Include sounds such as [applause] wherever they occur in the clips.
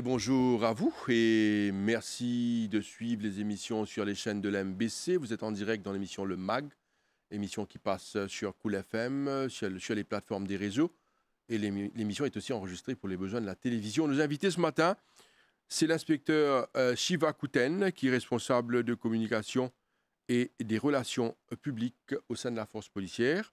bonjour à vous et merci de suivre les émissions sur les chaînes de l'MBC. Vous êtes en direct dans l'émission Le Mag, émission qui passe sur Cool FM, sur les plateformes des réseaux. Et l'émission est aussi enregistrée pour les besoins de la télévision. Nos invités ce matin, c'est l'inspecteur euh, Shiva Kouten, qui est responsable de communication et des relations publiques au sein de la force policière,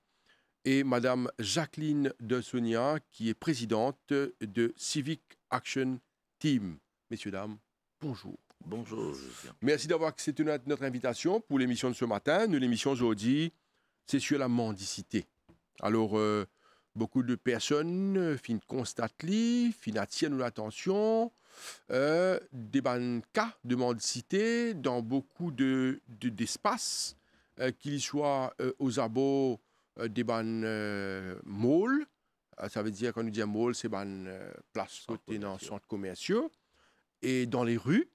et Madame Jacqueline de Sonia, qui est présidente de Civic Action Team. Messieurs, dames, bonjour. Bonjour. Merci d'avoir accepté notre invitation pour l'émission de ce matin. Nous, l'émission aujourd'hui, c'est sur la mendicité. Alors, euh, beaucoup de personnes euh, fin constatent les fin attirent l'attention, euh, des cas de mendicité dans beaucoup d'espaces, de, euh, qu'ils soient aux abords des euh, malls, euh, ça veut dire, quand nous dit mall, c'est une euh, place côté dans les centres commerciaux et dans les rues.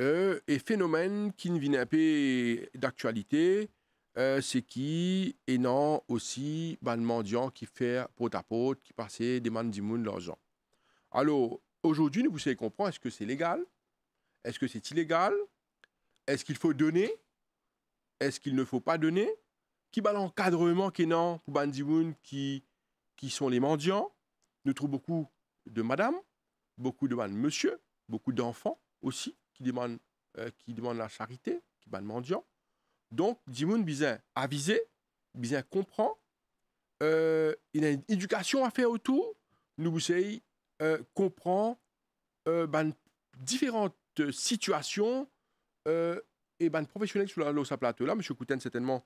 Euh, et phénomène qui ne vient pas d'actualité, c'est qui et non aussi ban mendiant qui font pot à pot, qui passait des du de l'argent. Alors, aujourd'hui, nous vous savez comprendre, est-ce que c'est légal Est-ce que c'est illégal Est-ce qu'il faut donner Est-ce qu'il ne faut pas donner Qui bat l'encadrement qui est non pour qui qui sont les mendiants. Nous trouvons beaucoup de madame, beaucoup de monsieur, beaucoup d'enfants aussi qui demandent, euh, qui demandent la charité, qui demandent mendiant. Donc, Dimoun bien avisé, bien comprend. Euh, il a une éducation à faire autour. Nous euh, comprend euh, ben, différentes situations et ben, professionnels sur la, sa plateau. Là, M. Kouten, certainement,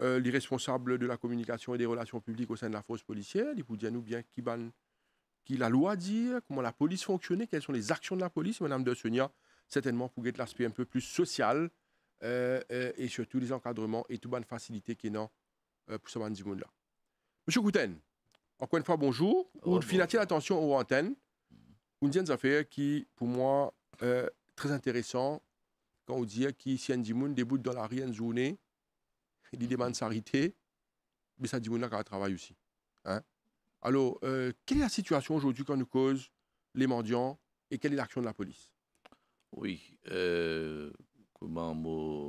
euh, les responsables de la communication et des relations publiques au sein de la force policière, ils vous nous bien qui, ban, qui la loi dit, comment la police fonctionnait, quelles sont les actions de la police. Madame de Sonia, certainement pour être l'aspect un peu plus social euh, euh, et surtout les encadrements et toutes bonne facilité qui est dans pour ce monde-là. Monsieur Gouten, encore une fois, bonjour. Vous oh, l'attention aux antennes. Une des une qui, pour moi, très intéressant quand on dit qu'ici, si un des dans la rien journée il demande s'arrêter, mais ça dit quand a travail aussi. Hein? Alors, euh, quelle est la situation aujourd'hui qu'on nous cause les mendiants et quelle est l'action de la police Oui, euh, comment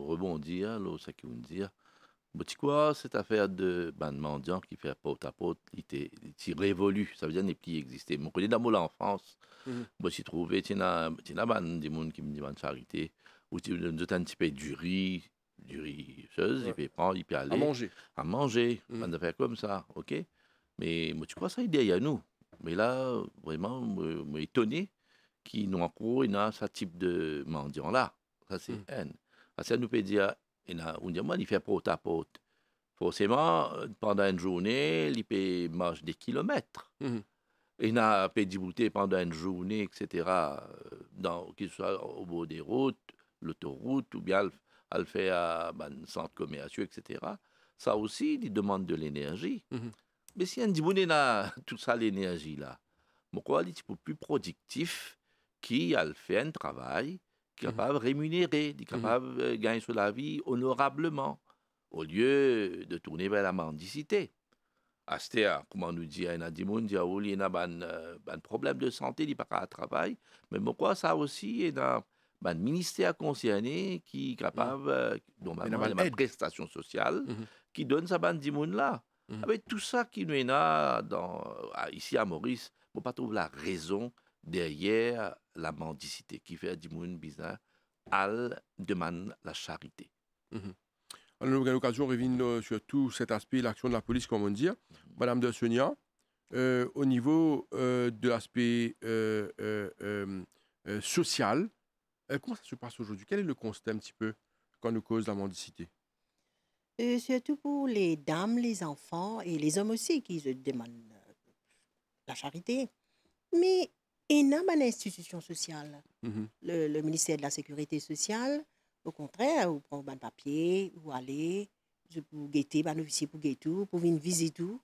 rebondir, hein, ce ça qui veut dire. tu quoi, cette affaire de ben, qui fait porte à porte, il était révolu, ça veut dire n'est plus existé. Mon connaît d'amour en France, moi mmh. j'ai trouvé, tiens, bande des gens qui me demandent s'arrêter, ou tu ont un petit peu du du richeuse, il peut prendre, il peut aller. À manger. À manger, À mm. on comme ça, OK Mais moi, tu crois ça, il y a nous. Mais là, vraiment, je étonné qu'il nous encore, il ce type de mendiant-là. Ça, c'est mm. haine. Ça nous peut dire, a, on dit, il fait pote à pote. Forcément, pendant une journée, il peut marcher des kilomètres. Mm-hmm. Il peut pédibouté pendant une journée, etc., euh, qu'il soit au bout des routes, l'autoroute, ou bien le faire à centre commerciaux, etc. Ça aussi, il demande de l'énergie. Mhm. Mais si un dit, là, tout ça, l'énergie là, pourquoi un petit plus productif qui a fait un travail qui est capable de mhm. rémunérer, qui est capable de mhm. euh, gagner sur la vie honorablement, au lieu de tourner vers la mendicité. dire comment nous dit, il a un ben, euh, ben, problème de santé, il n'y pas de travail. Mais pourquoi ça aussi est dans bah, le ministère concerné qui est mmh. capable, euh, bah, ma prestation sociale mmh qui donne sa bande d'immunes là. Mmh. Avec ah ben, tout ça qui nous est dans, ici à Maurice, on ne pas trouver la raison derrière la mendicité qui fait d'immunes bizarre. Elle demande la charité. Alors, nous avons l'occasion de revenir euh, sur tout cet aspect, l'action de la police, comme on dit. Madame de Sonia, euh, au niveau de l'aspect social, euh, comment ça se passe aujourd'hui? Quel est le constat un petit peu quand nous cause la mendicité? Euh, surtout pour les dames, les enfants et les hommes aussi qui se demandent, euh, la charité. Mais il y l'institution sociale. institution mmh sociale, Le ministère de la sécurité sociale, au contraire, ou prenez un papier, ou aller, pour vous pour ban tout, pour une ou, ou,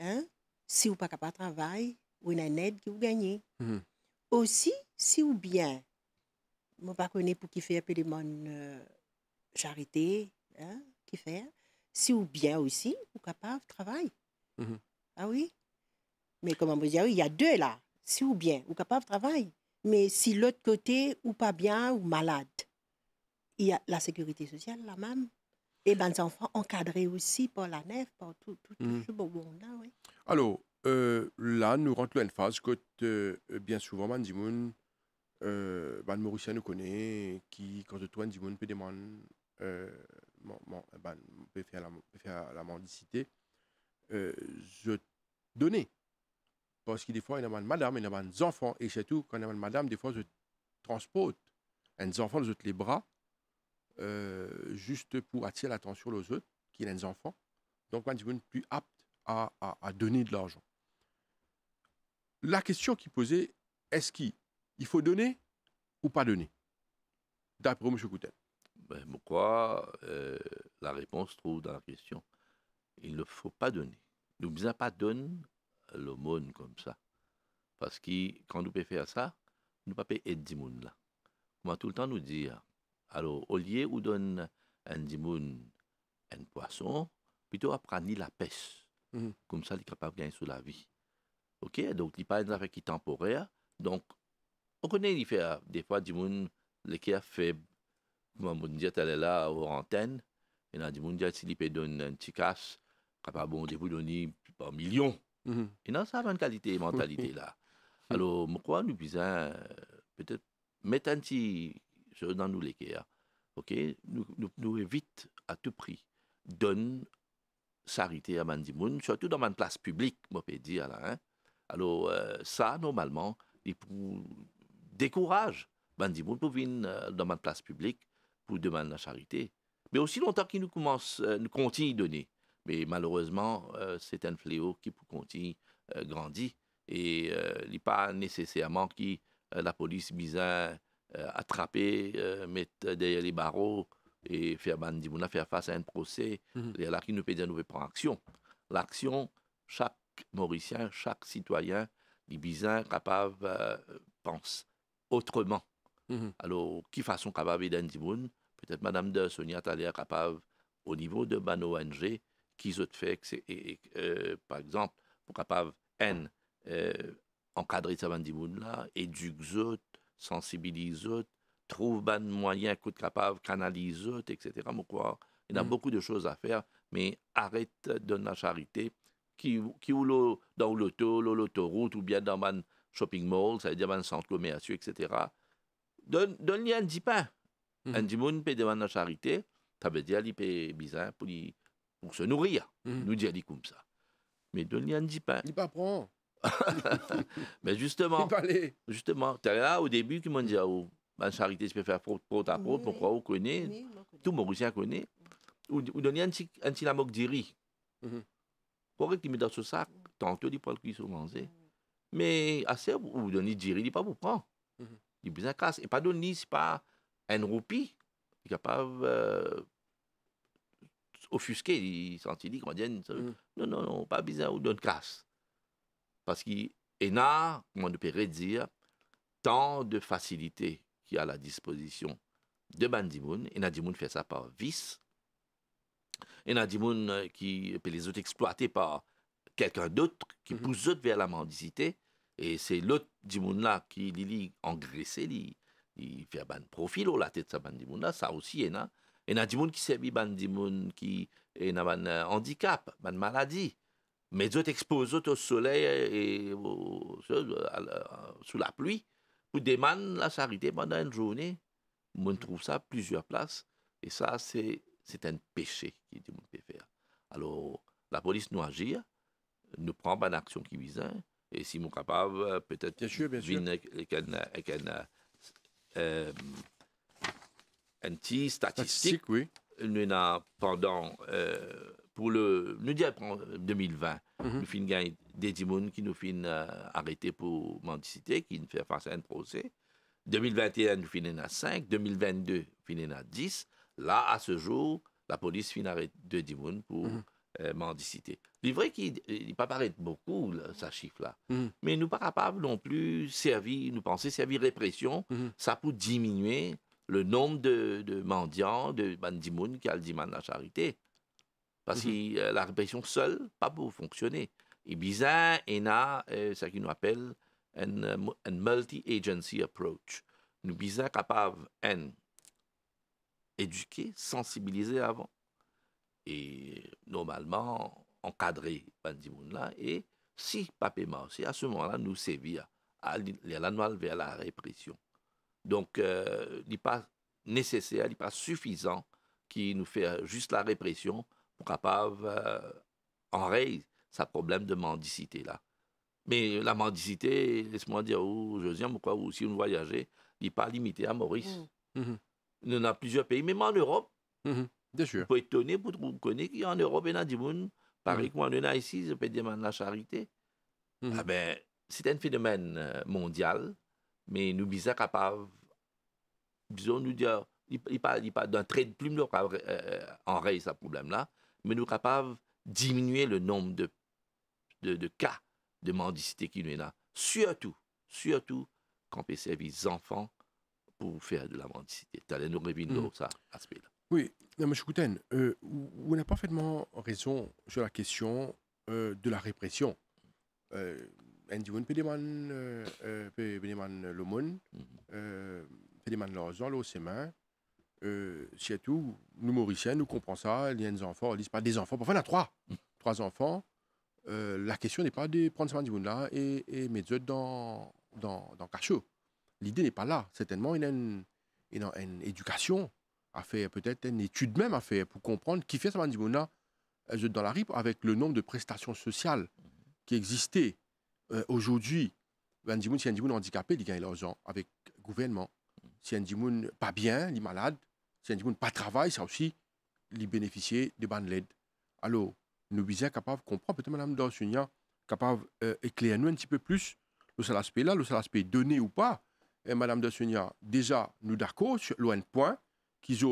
hein. Si ou pas travailler, vous ou une aide que vous gagnez. Mmh aussi, si ou bien ne sais pas qui fait un peu les moun euh, charité, hein, qui fait Si ou bien aussi, ou capable travail Mm Ah oui? Mais comment vous dire, il y a deux là. Si ou bien, ou capable de travailler. Mais si l'autre côté, ou pas bien, ou malade, il y a la sécurité sociale là même. Et ben, les enfants encadrés aussi par la nef, par tout, tout, mhm. ce monde là, oui. Alors, euh, là, nous rentrons dans une phase que euh, bien souvent, Mandimoun euh, ban Mauricien nous connaît, qui, quand je tourne, du peut demander, euh, eh ben, peut faire la, faire la mendicité, euh, je donnais. Parce que des fois, il y a une madame, il y a des enfants, et surtout, quand il y a une madame, des fois, je transporte les enfants, les les bras, euh, juste pour attirer l'attention aux autres, qui ont des enfants. Donc, je suis plus apte à, à, à donner de l'argent. La question qui posait, est-ce qu'il il faut donner ou pas donner D'après M. Coutel. Ben, pourquoi euh, la réponse trouve dans la question Il ne faut pas donner. Nous ne pas donner l'aumône comme ça. Parce que quand nous pouvons faire ça, nous ne pouvons pas aider les là. Comment tout le temps nous dire alors, au lieu où donne un dimoun, un poisson, plutôt apprendre la pêche. Mhm. Comme ça, il est capable de gagner sur la vie. OK? Donc, il n'y a pas une qui est temporaire. Donc, on connaît euh, Des fois, des monde, qui faible, fait on dit, elle est là, aux antennes, et là, du monde, dit il peut donner un petit casse, capable de vous donner un million. Mm-hmm. Et non, ça a une qualité, [laughs] mentalité là. Alors, je crois, nous, besoin, peut-être, mettre un petit chose dans nous, lesquels, hein. OK? Nous, nous, nous évite à tout prix. Donne s'arrêter à Mandimoun, surtout dans une place publique, moi, je peux dire. Là, hein? Alors, euh, ça, normalement, il pour décourage pour ben, venir euh, dans ma place publique pour demander la charité. Mais aussi longtemps qu'il nous, commence, euh, nous continue de donner. Mais malheureusement, euh, c'est un fléau qui continue grandit et il n'est pas nécessairement que la police bizarre attraper, mettre derrière les barreaux et faire ben, faire face à un procès. Mhm. Et là, qui nous peut dire, prendre action. L'action, chaque Mauricien, chaque citoyen, les bizarres capable, pense autrement. Mhm. Alors, qui façon capable aider Peut-être Madame de Sonia Talia capable, au niveau de ban ONG, qui se fait, et, euh, par exemple, pour capable N, euh, encadrer ça Bandiboun là, éduque sensibilise trouve ban moyens, coûte capable, canalise etc. Quoi. Il y a mhm. beaucoup de choses à faire, mais arrête de la charité qui, qui ou dans l'auto, l'autoroute, ou bien dans man, shopping mall ça veut dire dans centre commercial etc. Donne, lui un petit pain. Un petit monde peut demander la charité, ça veut dire qu'il peut bizarre pour, pour se nourrir. Mm. Nous dit comme ça. Mais donne lui un petit pain. Il pas prend. [laughs] Mais justement, justement, tu là au début qui m'ont dit, ah, oh, charité, je peux faire pour à pour, pourquoi on connaît, tout Mauricien connaît, ou, ou lui un petit, un petit lamoc d'iri. Mm-hmm. Pour qu'il mette dans ce sac, tantôt les poils qui sont mangés mm. Mais assez, vous donnez dire, il pas vous prend Il mhm. besoin casse. Et pas donner, n'est pas un roupie. Il est capable d'offusquer euh, offusquer, il sentit dit, non, non, non, pas bizarre vous donne casse. Parce qu'il y a, comment on peut dire, tant de facilités qui a à la disposition de Bandimoun. Et Nadimoun fait ça par vice. Et Nadimoun euh, qui peut les autres exploiter par quelqu'un d'autre, qui mm pousse autres vers la mendicité. Et c'est l'autre dimoun qui li engraissé, li, fait un profil au la tête sa ban dimoun ça aussi Il y Et na dimoun qui servit ban dimoun qui est ban euh, handicap, ban maladie. Mais d'autres exposent au soleil et sous la pluie pour demander la charité pendant une journée. On trouve ça à plusieurs places et ça c'est c'est un péché qui dimoun peut faire. Alors la police nous agit, nous prend pas action qui vise et nous sommes capables, euh, peut-être bien sûr, bien sûr. une euh, statistique oui. nous avons pendant euh, pour le nous 2020 mhm. nous finissons des démons qui nous finissent euh, pour mendicité qui nous fait face à un procès 2021 nous finissons à 5 2022 nous finissons à 10 là à ce jour la police finit arrête deux démons pour mhm. Euh, mendicité. C'est vrai qu'il pas pas paraître beaucoup, ça mm. chiffre-là, mm. mais nous pas capable non plus servir, nous penser servir répression, mm -hmm. ça pour diminuer le nombre de, de mendiants, de bandimoun qui a le la charité. Parce -hmm. que euh, la répression seule, pas pour fonctionner. Et bizarre, etna euh, ce qu'il nous appelle un, multi-agency approach. Nous sommes capables d'éduquer, sensibiliser avant et normalement encadrer Bandi là et si Papé aussi, à ce moment-là nous sévir à l'annual vers la répression. Donc euh, il n'est pas nécessaire, il n'est pas suffisant qui nous fait juste la répression pour capable euh, enrayer sa problème de mendicité là. Mais la mendicité, laisse-moi dire, ou Josiane, pourquoi ou si vous voyagez, il n'est pas limité à Maurice. Mm. Mm-hmm. Nous a plusieurs pays, même en Europe. Mm-hmm. Bien sûr. Pour étonner, pour connaître en Europe, il y a des gens, en ici, je peux demander la charité. Mm. Ah ben, c'est un phénomène euh, mondial, mais nous sommes capables, disons, nous dire, il pas, d'un trait de plume, nous euh, euh, en enrayer ce problème-là, mais nous sommes capables de diminuer le nombre de, de, cas de mendicité qui nous là. Surtout, surtout quand on peut servir les enfants pour faire de la mendicité. Tu allais nous revenir mm. ça, aspect-là. Oui, M. Kouten, euh, vous n'avez parfaitement raison sur la question euh, de la répression. Euh, Andy Woon, Pédéman, euh, euh Pédéman Lomon, mhm. Pédéman Lorzan, l'Océman, c'est tout. Nous, Mauriciens, nous comprenons ça. Il y a des enfants, ils disent pas des enfants, enfin, on a trois. Mhm. Trois enfants. la question n'est pas de prendre ce Andy là et, mettre dedans, dans, dans, Cachot. L'idée n'est pas là. Certainement, il y a une éducation à faire peut-être une étude même à faire pour comprendre qui fait Samandigona dans la RIP avec le nombre de prestations sociales qui existaient euh, aujourd'hui. Bandimoun, si handicapé, il gagne l'argent avec le gouvernement. Si Bandimoun pas bien, il est malade. Si Bandimoun pas travail, ça aussi, il bénéficie de ban l'aide. Alors, nous sommes capables de comprendre, peut-être Mme Dorsunia, capable d'éclairer euh, nous un petit peu plus le seul aspect là, le seul aspect donné ou pas. Et Mme Dorsunia, déjà, nous d'accord sur l'un point,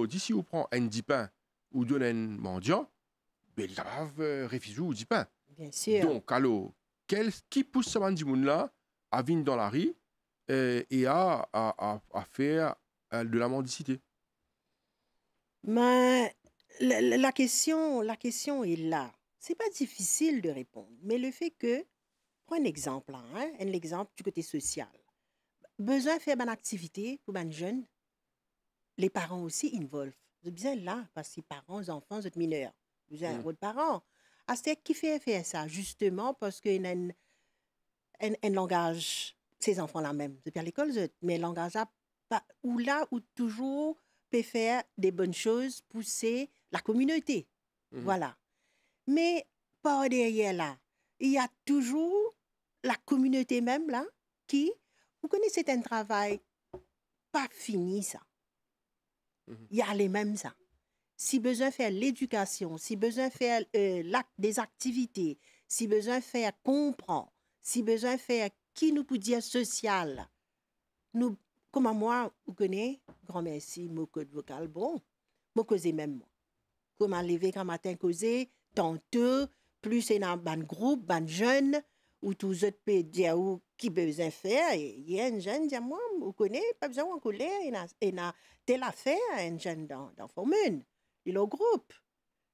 dit, si vous prenez un dipin ou donnez un mendiant, ben, euh, ils ou dipin. Bien sûr. Donc, alors, quel, qui pousse ce monde là à venir dans la rue euh, et à, à, à, faire euh, de la mendicité Mais la, question, la question est là. C'est pas difficile de répondre, mais le fait que, prends un exemple, hein, un exemple du côté social. Besoin de faire une activité pour un jeune, les parents aussi involvent. Vous êtes bien là, parce que parents, enfants, vous êtes mineurs. Vous êtes mm. votre parent. Aztec, ah, qui fait faire ça Justement parce qu'il a un, un, langage, ces enfants-là même, depuis à l'école, mais langage langage où là, où toujours peut faire des bonnes choses, pousser la communauté. Mm-hmm. Voilà. Mais par derrière là, il y a toujours la communauté même là qui, vous connaissez, c'est un travail pas fini ça. Mhm. il y a les mêmes ça. Si besoin faire l'éducation, si besoin faire euh, des activités, si besoin faire comprendre, si besoin faire qui nous peut dire social, nous, comme moi, vous connaissez, grand merci, mon code vocal, bon, mon causer même moi. Comment lever quand matin causer, tantôt, plus c'est dans un groupe, un jeune, ou tous autres pays qui besoin faire il y a un jeune dit moi vous connaissez pas besoin en couler il a il a affaire un jeune dans dans formule, il au groupe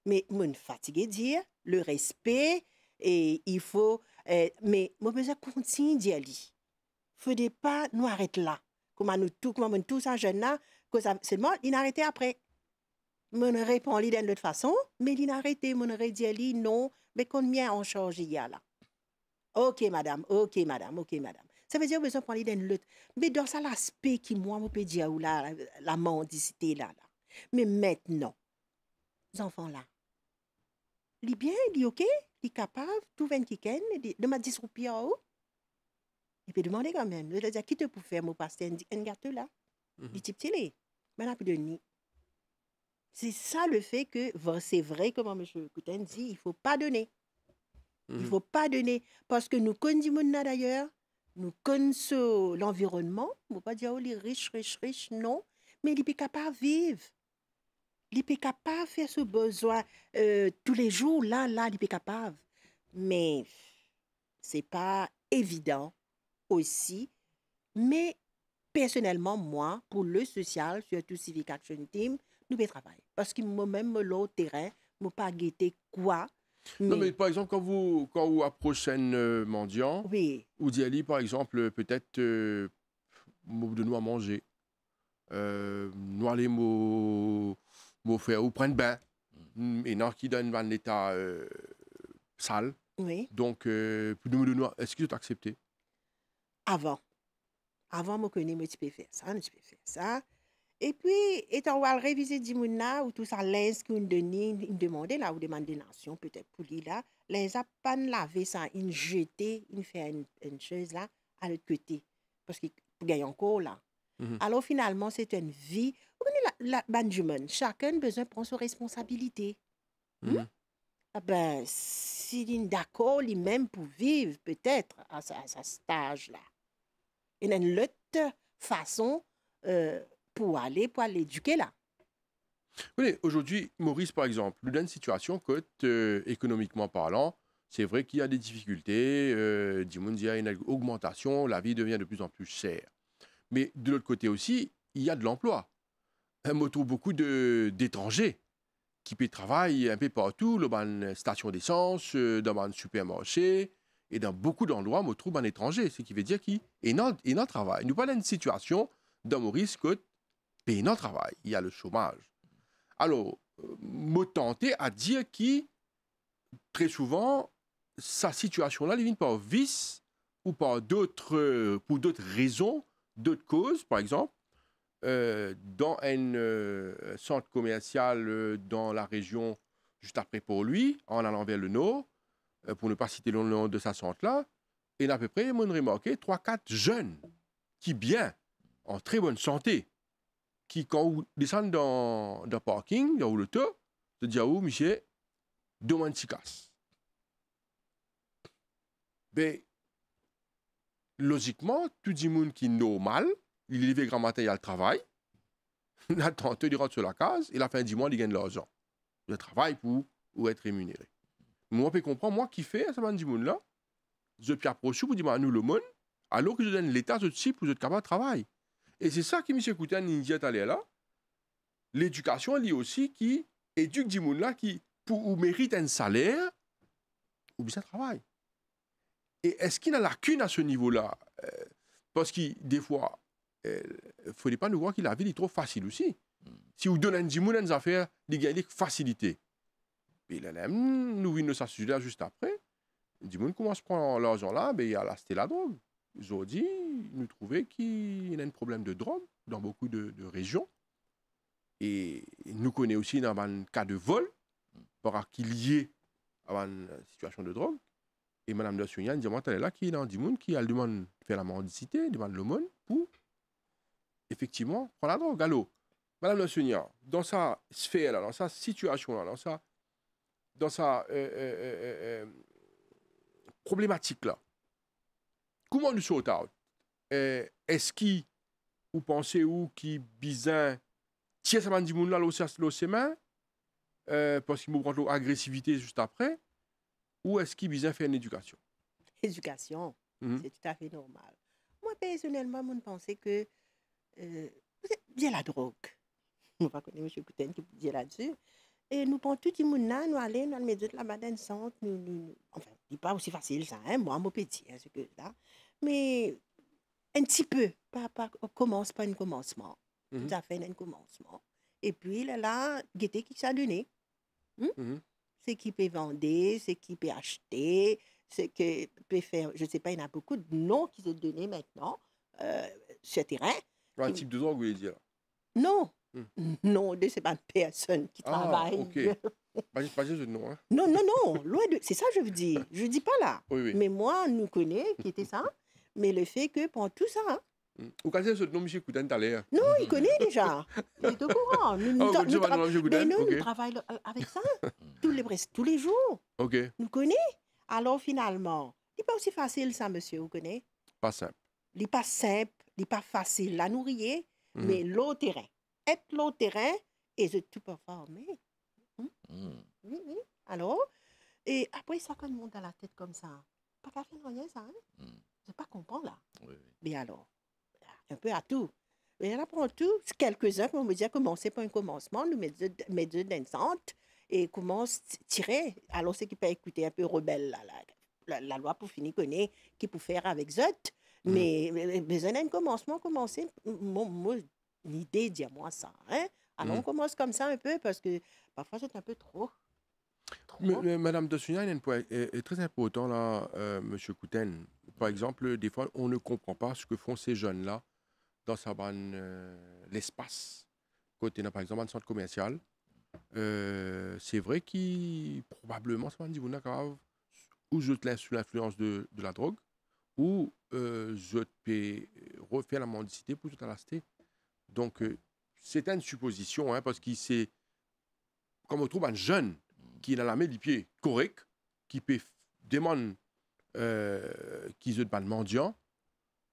mais mon fatigué dire le respect et il faut euh, mais moi besoin continuer d'y aller pas nous arrêter là comment nous tout comment nous tous un jeune là que ça seulement il arrêté après mon répond d'une autre façon mais il arrêté mon dit non mais combien on change il y a là Ok, madame, ok, madame, ok, madame. Ça veut dire que besoin parler une lutte. Mais dans ça, l'aspect qui, moi, on peut dire, ou la, la mendicité, là, là. Mais maintenant, les enfants, là, ils bien, ils ok, ils capables, tout vient qui de me disrupter en haut. Et puis demander quand même, je dire, qui te pour faire mon pasteur, un gâteau là, mhm. il type télé, maintenant plus de nid. C'est ça le fait que, c'est vrai, comme M. Coutin dit, il ne faut pas donner. Il ne mhm. faut pas donner. Parce que nous connaissons d'ailleurs, nous connaissons l'environnement. On ne peut pas dire, oh, les riches, riches, riches, non. Mais les ne pas vivre. Ils ne pas faire ce besoin euh, tous les jours, là, là, ils ne pas. Mais ce n'est pas évident aussi. Mais personnellement, moi, pour le social, surtout Civic Action Team, nous travaillons. Parce que moi-même, le terrain, je ne pas guetter quoi non, mais par exemple, quand vous, quand vous approchez un euh, mendiant, ou par exemple, euh, peut-être euh, de nous manger, euh, noir les mots, mots faire, ou prendre bain, mm, et non, qui donne un état euh, sale. Donc, euh, nous de est-ce que tu accepté Avant. Avant, moi, je connais, mais tu peux faire ça, tu peux faire ça. Et puis, étant on réviser Dimouna, ou tout ça, lins qu'on demandait là, ou demande des nations, peut-être pour lui là, n'a a pas lavé ça, a jeté, il a une, une, chose là, à l'autre côté. Parce qu'il gagne encore là. Mhm. Alors finalement, c'est une vie. Vous connaissez la, la chacun besoin prendre ses responsabilités. Mm ben, s'il est d'accord lui-même pour vivre, peut-être, à, sa ce stage là. Il y a une autre façon. Euh, pour aller, pour l'éduquer là. Oui, aujourd'hui, Maurice, par exemple, nous donne une situation euh, économiquement parlant, c'est vrai qu'il y a des difficultés, euh, il y a une augmentation, la vie devient de plus en plus chère. Mais de l'autre côté aussi, il y a de l'emploi. Euh, on trouve beaucoup d'étrangers qui travaillent un peu partout, dans une station d'essence, dans un supermarché, et dans beaucoup d'endroits, on trouve un étranger, ce qui veut dire qu'il y a un travail. Nous parlons d'une situation dans Maurice Côte en travail, il y a le chômage. Alors, euh, me tenter à dire qui, très souvent, sa situation-là, elle vient par vice ou par d'autres, euh, pour d'autres raisons, d'autres causes, par exemple, euh, dans un centre commercial dans la région juste après pour lui, en allant vers le nord, pour ne pas citer le nom de sa centre-là, et à peu près, mon remarqué 3-4 jeunes qui, bien, en très bonne santé, qui, quand vous descendez dans, dans le parking, dans l'auto, dit ah oh, monsieur, demande si casse. Mais, ben, logiquement, tout le monde qui est normal, il est grand matin il a le travail, il [laughs] attend, il rentre sur la case, et la fin du mois, il gagne de l'argent. Il travaille pour, ou être rémunéré. Moi, je comprends, moi, qui fait à ce moment là je peux approcher pour dire, bah, nous, le monde, alors que je donne l'État, je suis pour être capable de travailler. Et c'est ça qui M. Kouten n'india à là. L'éducation, elle est aussi qui éduque Dimoun là qui, ou mérite un salaire, ou bien travail. Et est-ce qu'il y a lacune à ce niveau-là euh, Parce que des fois, il ne euh, faudrait pas nous voir que la vie est trop facile aussi. Hmm. Si vous donnez un monde des affaires, il y a des facilités. Et là, nous venons de sujet juste après. Dimoun monde commence à prendre l'argent là, mais il a la c'était la drogue. Aujourd'hui, nous trouvons qu'il y a un problème de drogue dans beaucoup de, régions. Et nous connaissons aussi dans un cas de vol, par est lié à une situation de drogue. Et Mme nous dit, moi, là, qui est dans 10 monde qui elle demande faire la mendicité, demande l'aumône pour, effectivement, prendre la drogue. Alors, Mme Dossunian, dans sa sphère, dans sa situation, dans sa, dans euh, euh, euh, problématique, là, Comment nous sortons euh, Est-ce que vous pensez ou qui bizin tire sa mandi là l'océan euh, parce qu'il me prend l'agressivité juste après ou est-ce qu'il bizin fait une éducation Éducation, mhm. c'est tout à fait normal. Moi personnellement, je pense que euh, bien la drogue. On va connaître M. Couten qui dit là-dessus. Et nous prenons tout le monde, nous allons dans le milieu de la madame centre. Nous, nous, Enfin, ce n'est pas aussi facile, ça, hein, moi, mon petit, hein, ce que là. Mais un petit peu, pas, pas, on commence par un commencement. Mm -hmm. fait, un commencement. Et puis, là, là guetter qui s'est donné. Hein? Mhm. Ce qui peut vendre, ce qui peut acheter, ce qui peut faire, je ne sais pas, il y en a beaucoup de noms qui sont donnés maintenant, euh, ce terrain. Un type de drogue, vous voulez dire Non, Hmm. Non, ce n'est pas une personne qui ah, travaille. [laughs] pas, juste nom, hein? non, non, non, de... C'est ça que je veux dire. Je ne dis pas là. Oui, oui. Mais moi, nous connaît qui était ça. mais le fait que pour tout ça... Hein, hmm. Vous connaissez ce nom, M. Koudan, tout à hein? Non, il connaît déjà. Il est au courant. Nous, nous, ah, nous, travaillons euh, avec ça [laughs] tous les, tous les jours. OK. Nous connaît. Alors, finalement, il n'est pas aussi facile, ça, monsieur, vous connaissez Pas simple. Il n'est pas simple, il n'est pas facile à nourrir, hmm. mais l'eau terrain terrain et je tout performer. Oui, oui. Alors, et après, ça, quand monte dans la tête comme ça, pas qu'à de rien, ça. pas comprendre, là. Oui, Mais alors, un peu à tout. Et là, pour tout, quelques-uns vont me dire comment c'est pas un commencement, nous, mes deux, et et commence tirer. Alors, ceux qui peuvent écouter un peu rebelle, la, loi pour finir connaît, qui peut faire avec Zot. Mais, mais, a un commencement, commencer, moi, l'idée dis-moi ça. Hein? Alors, on hmm. commence comme ça un peu parce que parfois, c'est un peu trop. Mais, Madame Dossuna, il y a un point est, très important, là, euh, Monsieur Couten. Par hmm. exemple, des fois, on ne comprend pas ce que font ces jeunes-là dans sa euh, l'espace. Côté, par exemple, un centre commercial, euh, c'est vrai qu'il, probablement, ça dit, vous grave, ou je te laisse sous l'influence de, de, la drogue, ou je te refaire la mendicité pour tout à donc, euh, c'est une supposition, hein, parce qu'il c'est, comme on trouve un jeune qui est dans la main du pied correct, qui peut demander euh, qu'ils ne pas le mendiant.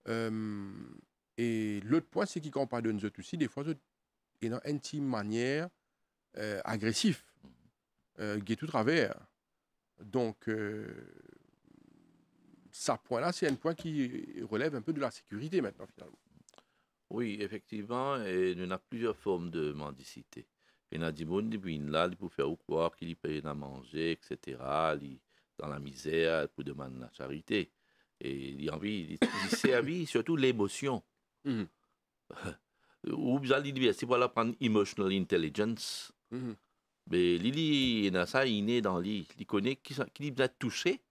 Euh, et l'autre point, c'est qu'il parle de nous aussi, des fois, ils et dans une manière euh, agressive, qui est tout travers. Donc, ça point-là, c'est un point qui relève un peu de la sécurité maintenant, finalement. Oui, effectivement, et il y en a plusieurs formes de mendicité. Il y a des gens qui sont là pour faire croire qu'ils peuvent à manger, etc., ils, dans la misère, pour demander la charité. Et ils envie, ils servent surtout l'émotion. Mhm. [laughs] Ou bien ils dire, c'est prendre emotional intelligence. Mhm. Mais Lili, il a ça inné dans l'île. Il connaît qui, lui a touché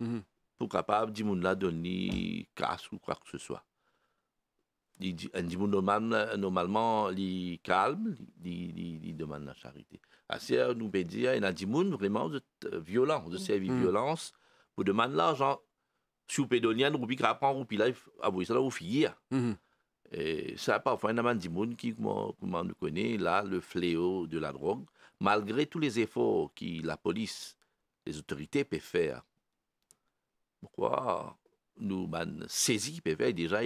mhm. pour capable, de là, donner casse ou quoi que ce soit un normal, normalement, il calme, il demande la charité. Assez, nous il a vraiment de, euh, mm. violence, de servir violence, pour demander l'argent. Si ah, vous vous pouvez vous vous Et ça, parfois, qui, comme on connaît, là, le fléau de la drogue, malgré tous les efforts que la police, les autorités peuvent faire. Pourquoi nous, man, saisi, peuvent déjà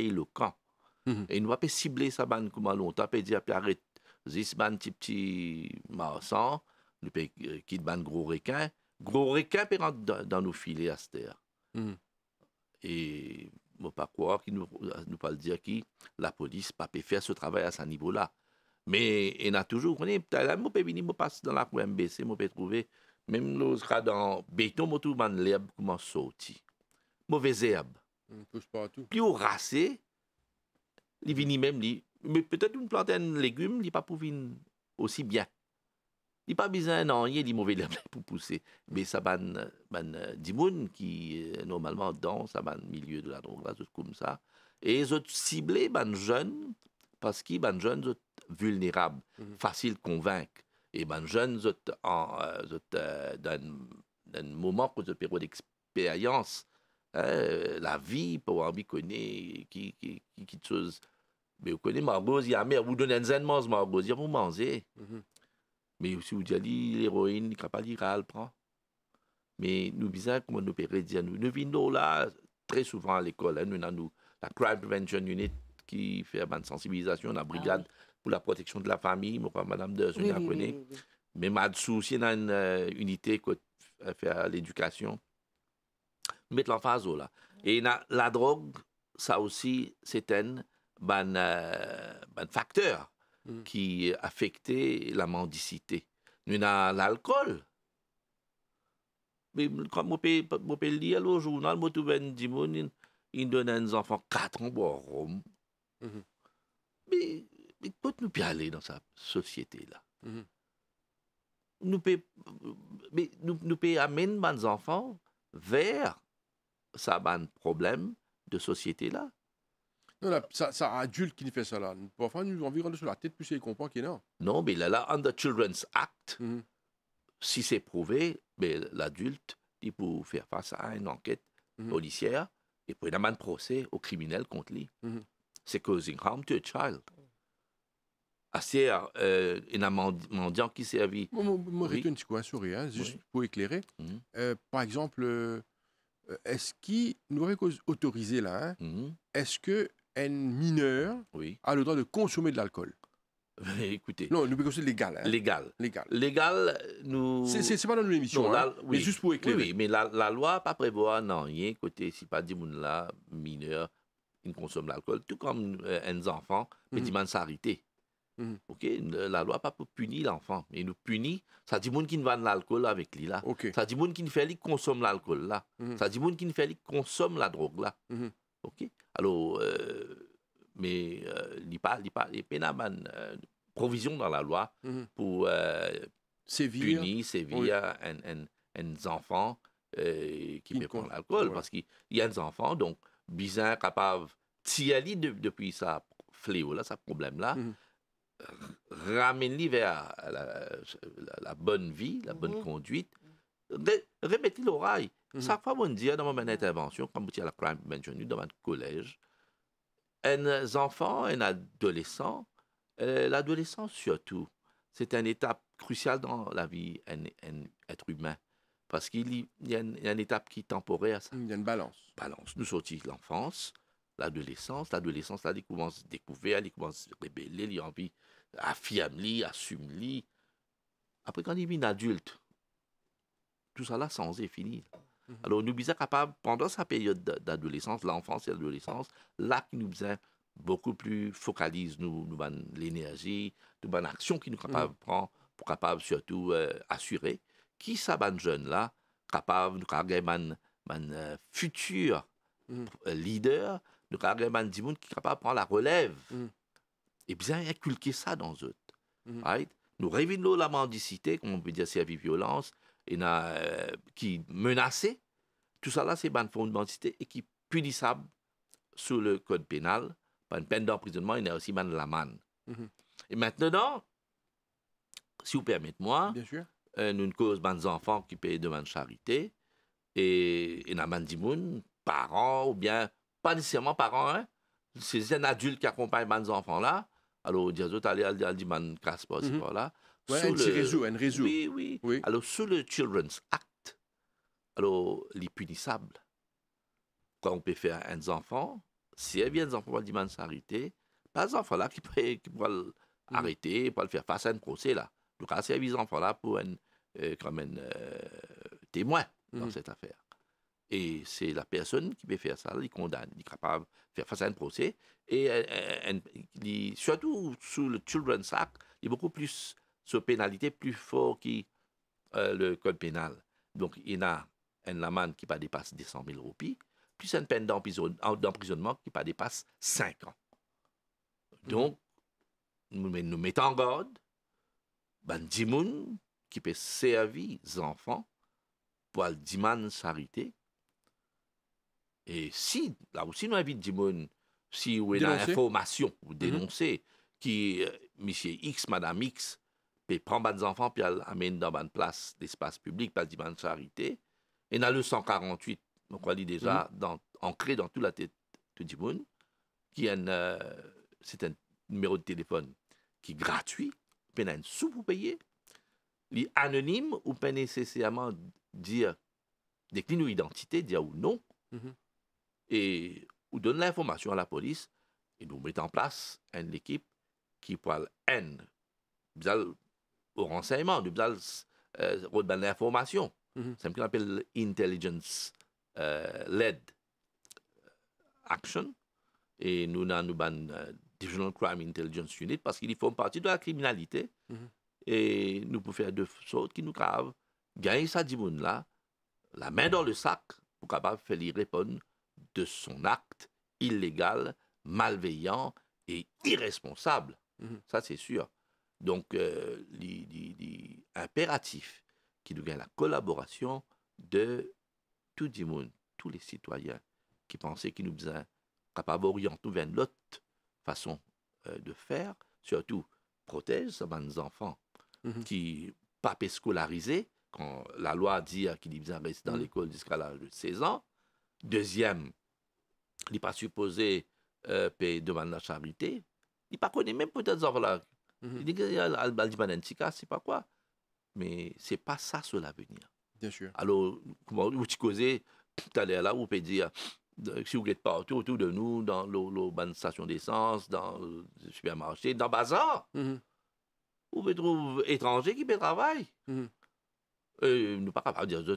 Mm-hmm. Et nous ne ciblé pas cibler ça, ban, comment nous avons dit, puis arrête, zis, ban, petit, petit, marsan, nous pouvons euh, la banque ban, gros requin. Gros requin, peuvent rentrer dans, nos filets à cette terre. Et je ne pas croire nous, dire qui, la police, pas peut faire ce travail à ce niveau-là. Mais il y a toujours, vous que je peux venir, je passe dans la cour MBC, je peux trouver, même nous, dans le béton, je trouve l'herbe comment sortir. Mauvaise herbe. Plus ou rassée, il ni même, mais peut-être une plante de légumes, il n'est pas pour aussi bien. Il n'y pas besoin non, il mauvais pour pousser. Mais ça ban ban euh, dimoun qui euh, normalement dans ça ban milieu de la drogue, comme ça. Et ils ciblés ciblé ban jeunes parce qu'ils ban jeunes sont vulnérables, facile mhm. faciles convaincre. Et ban jeunes sont dans un moment où ils ont la vie pour avoir connaît qui, qui, qui, qui, qui chose. Mais vous connaissez Margoz, ah, il y vous donnez un zen Margoz, vous mangez. Mhm. Mais si vous dites l'héroïne, il ne pas dire qu'elle prend. Mais nous disons comment nous pouvons dire, nous, nous venons là très souvent à l'école, hein, nous avons la Crime Prevention Unit qui fait une sensibilisation, la brigade ah pour la protection de la famille, moi, Madame Deuze, vous la connaissez. Mais Madsou, c'est une euh, unité qui fait l'éducation. Mettre l'emphase oh, là. Et la drogue, ça aussi, c'est une ben, ben facteur mm. qui affectait la mendicité. Nous avons l'alcool. Mais quand je lire le journal, je trouve que ils donnent nos enfants 4 ans boire rhum. Mm-hmm. Mais, mais peut nous bien aller dans cette société-là mm-hmm. Nous peut, nous, peut amener nos enfants vers ce ban problème de société là non, ça, ça adulte qui fait ça là. Parfois, nous, on sur la tête, puisqu'il il comprend qu'il est là. Non, mais là, là, under Children's Act, mhm. si c'est prouvé, l'adulte, il peut faire face à une enquête mhm. policière et pour un procès au criminel contre lui. Mhm. C'est causing harm to a child. Assez euh, euh un mendiant qui servit. Moi, moi, oui. petit coup un hein, juste pour éclairer. Euh, par exemple, euh, est-ce qu'il nous aurait autorisé là hein. Est-ce que un mineur a le droit de consommer de l'alcool. Écoutez. Non, nous c'est légal, hein. légal. Légal. Légal. nous. C'est pas dans l'émission. émissions, hein. Mais juste pour éclairer. Oui, mais la, la loi pas prévoit, non, rien côté, si pas dit là, mineur, il consomme l'alcool, tout comme euh, un enfant, mais mm -hmm. s'arrêter. OK La loi pas pour punir l'enfant. Il nous punit, ça dit monde qui ne va l'alcool avec lui là. Ça dit monde qui ne fait lui consomme l'alcool là. Mhm. Ça dit monde qui ne fait lui consomme la drogue là. Mhm. OK Alors, euh, mais il n'y a pas, il euh, provision dans la loi mhm. pour euh, punir, sévir oui. enfants qui prennent l'alcool. Parce qu'il y a des enfants, donc, bizarre, capable de de, depuis sa fléau-là, ce problème-là. Mhm. ramener vers la, bonne vie, la bonne mhm. conduite. remettre l'oreille. Mm-hmm. Chaque fois, on dit dans mon intervention, comme la crime mentionné dans mon collège, un enfant, un adolescent, euh, l'adolescence surtout, c'est une étape cruciale dans la vie d'un être humain. Parce qu'il y, a une étape qui est temporaire. Ça. Il y a une balance. Balance. Nous sortis l'enfance, l'adolescence. L'adolescence, là, il commence à découvrir, elle commence à se rébeller, il a envie d'affirmer, d'assumer. Après, quand il vit devient adulte, tout ça là, sans est fini. Mhm. Alors, nous sommes capable pendant sa période d'adolescence, l'enfance et l'adolescence, là qui nous sommes beaucoup plus focalise nous, nous l'énergie, nous ban action qui nous mhm. capable mm. prendre pour capable surtout euh, assurer qui ça ban jeune là capable nous man euh, futur mhm. euh, leader, nous du man qui capable prendre la relève. Et eh bien inculquer ça dans eux. Right? Nous révélons la mendicité, comme on peut dire c'est la violence, euh, qui menaçait Tout ça là, c'est une d'identité et qui punissable sous le code pénal. par une peine d'emprisonnement, il y a aussi une laman. Mhm. Et maintenant, si vous permettez-moi, euh, nous une cause des enfants qui payent de de charité et, une a dimoun, parents ou bien pas nécessairement parents, hein. c'est un adulte qui accompagne des enfants là. Alors, autres, allez on à dire, ne casse pas, c'est là. Ouais, elle le... résout, elle résout. Oui, oui, Alors, sous le Children's Act, alors, les punissables, quand on peut faire un enfant, si elle vient des enfants qui s'arrêter, pas des enfants là qui peuvent mm. arrêter, pas le faire face à un procès là. Donc, si elle des enfants là pour un, comme euh, un euh, témoin dans mm. cette affaire. Et c'est la personne qui peut faire ça, il condamne, il est capable de faire face à un procès. Et euh, surtout sous le Children's Act, il est beaucoup plus sur pénalité plus fort que euh, le code pénal. Donc, il y a un amende qui pas dépasse 100 000 roupies, plus une peine d'emprisonnement qui pas dépasse 5 ans. Donc, mhm. nous mettons en garde, ben, qui peut servir les enfants pour le diman s'arrêter. Et si, là aussi, nous invitons dimoun, si vous avez une information, vous mhm. dénoncez, qui, M euh, monsieur X, madame X, puis prend des enfants, puis elle amène dans une place d'espace public, parce charité. Et dans le 148, on croit déjà, ancré dans toute la tête de monde qui est euh, c'est un numéro de téléphone qui est gratuit, a un sou pour payer, il anonyme ou pas nécessairement dire décline ou identité, dire ou non, mm-hmm. et ou donne l'information à la police et nous met en place une équipe qui parle N au renseignement, du besoin euh, de l'information. Mm-hmm. C'est ce qu'on appelle intelligence euh, led euh, action. Et nous avons une euh, Crime Intelligence Unit parce qu'ils font partie de la criminalité. Mm-hmm. Et nous pouvons faire de sorte qui nous gravent, gagner sa diboune là, la main dans le sac, pour capable faire lui répondre de son acte illégal, malveillant et irresponsable. Mm-hmm. Ça, c'est sûr. Donc, euh, l'impératif qui devient la collaboration de tout le monde, tous les citoyens qui pensaient qu'ils nous besoin capables d'orienter vers l'autre façon euh, de faire, surtout protège ça nos enfants mhm. qui pas scolarisés quand la loi dit qu'ils besoin rester dans mhm. l'école jusqu'à l'âge de 16 ans. Deuxième, il n'est pas supposé euh, payer la charité. Il pas connaît même peut-être enfants là Mm -hmm. Il dit que ah, c'est pas quoi. Mais c'est pas ça sur l'avenir. Bien sûr. Alors, comment vous causez tout à l'heure là, vous pouvez dire, euh, si vous n'êtes pas autour de nous, dans les stations d'essence, dans euh, les supermarché, dans le bazar, mhm. vous pouvez trouver étrangers qui peuvent travailler. Mm -hmm. Et euh, nous pas capable de dire,